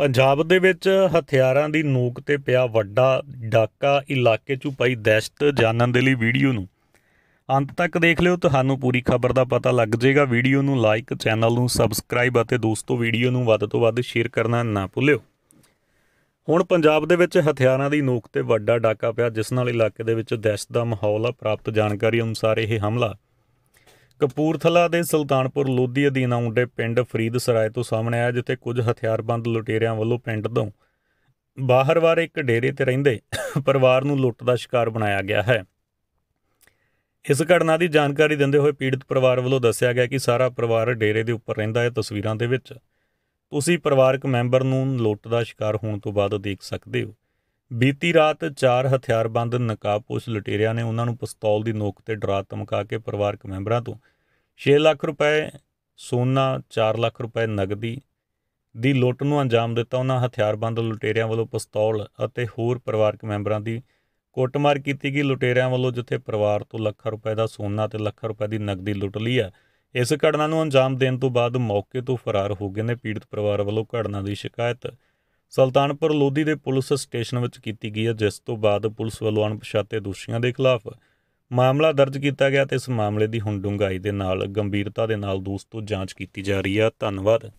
ਪੰਜਾਬ ਦੇ ਵਿੱਚ ਹਥਿਆਰਾਂ ਦੀ ਨੋਕ ਤੇ ਪਿਆ ਵੱਡਾ ਡਾਕਾ ਇਲਾਕੇ 'ਚ ਪਈ ਦਹਿਸ਼ਤ ਜਾਣਨ ਦੇ ਲਈ ਵੀਡੀਓ ਨੂੰ ਅੰਤ ਤੱਕ ਦੇਖ ਲਿਓ ਤੁਹਾਨੂੰ ਪੂਰੀ ਖਬਰ ਦਾ ਪਤਾ ਲੱਗ ਜਾਏਗਾ ਵੀਡੀਓ ਨੂੰ ਲਾਈਕ ਚੈਨਲ ਨੂੰ ਸਬਸਕ੍ਰਾਈਬ ਅਤੇ ਦੋਸਤੋ ਵੀਡੀਓ ਨੂੰ ਵੱਧ ਤੋਂ ਵੱਧ ਸ਼ੇਅਰ ਕਰਨਾ ਨਾ ਭੁੱਲਿਓ ਹੁਣ ਪੰਜਾਬ ਦੇ ਵਿੱਚ ਹਥਿਆਰਾਂ ਦੀ ਨੋਕ ਤੇ ਵੱਡਾ ਡਾਕਾ ਪਿਆ ਜਿਸ ਨਾਲ ਇਲਾਕੇ ਦੇ ਵਿੱਚ ਦਹਿਸ਼ਤ ਦਾ ਮਾਹੌਲ ਆ ਪ੍ਰਾਪਤ ਜਾਣਕਾਰੀ ਅਨੁਸਾਰ ਇਹ ਹਮਲਾ ਕਪੂਰਥਲਾ ਦੇ ਸੁਲਤਾਨਪੁਰ ਲੋਧੀ ਅਧੀਨ ਆਉਂਦੇ ਪਿੰਡ ਫਰੀਦ ਸਰਾਏ ਤੋਂ ਸਾਹਮਣੇ ਆਇਆ ਜਿੱਥੇ ਕੁਝ ਹਥਿਆਰਬੰਦ ਲੁਟੇਰਿਆਂ ਵੱਲੋਂ ਪਿੰਡ ਤੋਂ ਬਾਹਰ ਵਾਰ ਇੱਕ ਡੇਰੇ ਤੇ ਰਹਿੰਦੇ ਪਰਿਵਾਰ ਨੂੰ ਲੁੱਟ ਦਾ ਸ਼ਿਕਾਰ ਬਣਾਇਆ ਗਿਆ ਹੈ ਇਸ ਘਟਨਾ ਦੀ ਜਾਣਕਾਰੀ ਦਿੰਦੇ ਹੋਏ ਪੀੜਤ ਪਰਿਵਾਰ ਵੱਲੋਂ ਦੱਸਿਆ ਗਿਆ ਕਿ ਸਾਰਾ ਪਰਿਵਾਰ ਡੇਰੇ ਦੇ ਉੱਪਰ ਰਹਿੰਦਾ ਹੈ ਤਸਵੀਰਾਂ ਦੇ ਵਿੱਚ ਤੁਸੀਂ ਪਰਿਵਾਰਕ ਮੈਂਬਰ ਨੂੰ ਲੁੱਟ ਦਾ ਸ਼ਿਕਾਰ ਹੋਣ ਤੋਂ ਬਾਅਦ ਦੇਖ ਸਕਦੇ ਹੋ ਬੀਤੀ ਰਾਤ ਚਾਰ ਹਥਿਆਰਬੰਦ ਨਕਾਬਪੋਸ਼ ਲੁਟੇਰਿਆਂ ਨੇ ਉਹਨਾਂ ਨੂੰ ਪਿਸਤੌਲ ਦੀ ਨੋਕ ਤੇ ਡਰਾ ਧਮਕਾ ਕੇ ਪਰਿਵਾਰਕ ਮੈਂਬਰਾਂ ਤੋਂ 6 ਲੱਖ ਰੁਪਏ ਸੋਨਾ 4 ਲੱਖ ਰੁਪਏ ਨਗਦੀ ਦੀ ਲੁੱਟ ਨੂੰ ਅੰਜਾਮ ਦਿੱਤਾ ਉਹਨਾਂ ਹਥਿਆਰਬੰਦ ਲੁਟੇਰਿਆਂ ਵੱਲੋਂ ਪਿਸਤੌਲ ਅਤੇ ਹੋਰ ਪਰਿਵਾਰਕ ਮੈਂਬਰਾਂ ਦੀ ਕੁੱਟਮਾਰ ਕੀਤੀ ਗਈ ਲੁਟੇਰਿਆਂ ਵੱਲੋਂ ਜਿੱਥੇ ਪਰਿਵਾਰ ਤੋਂ ਲੱਖਾਂ ਰੁਪਏ ਦਾ ਸੋਨਾ ਤੇ ਲੱਖਾਂ ਰੁਪਏ ਦੀ ਨਗਦੀ ਲੁੱਟ ਲਈ ਹੈ ਇਸ ਘਟਨਾ ਨੂੰ ਅੰਜਾਮ ਦੇਣ ਤੋਂ ਬਾਅਦ ਮੌਕੇ ਤੋਂ ਫਰਾਰ ਹੋ ਗਏ ਨੇ ਪੀੜਤ ਪਰਿਵਾਰ ਵੱਲੋਂ ਘਟਨਾ ਦੀ ਸ਼ਿਕਾਇਤ ਸੁਲਤਾਨਪੁਰ ਲੋਧੀ ਦੇ ਪੁਲਿਸ ਸਟੇਸ਼ਨ ਵਿੱਚ ਕੀਤੀ ਗਈ ਹੈ ਜਿਸ ਤੋਂ ਬਾਅਦ ਪੁਲਿਸ ਵੱਲੋਂ ਅਣਪਛਾਤੇ ਦੋਸ਼ੀਆਂ ਦੇ ਖਿਲਾਫ ਮਾਮਲਾ ਦਰਜ ਕੀਤਾ ਗਿਆ ਤੇ ਇਸ ਮਾਮਲੇ ਦੀ ਹੁਣ ਡੂੰਘਾਈ ਦੇ ਨਾਲ ਗੰਭੀਰਤਾ ਦੇ ਨਾਲ ਦੋਸਤੋ ਜਾਂਚ ਕੀਤੀ ਜਾ ਰਹੀ ਹੈ ਧੰਨਵਾਦ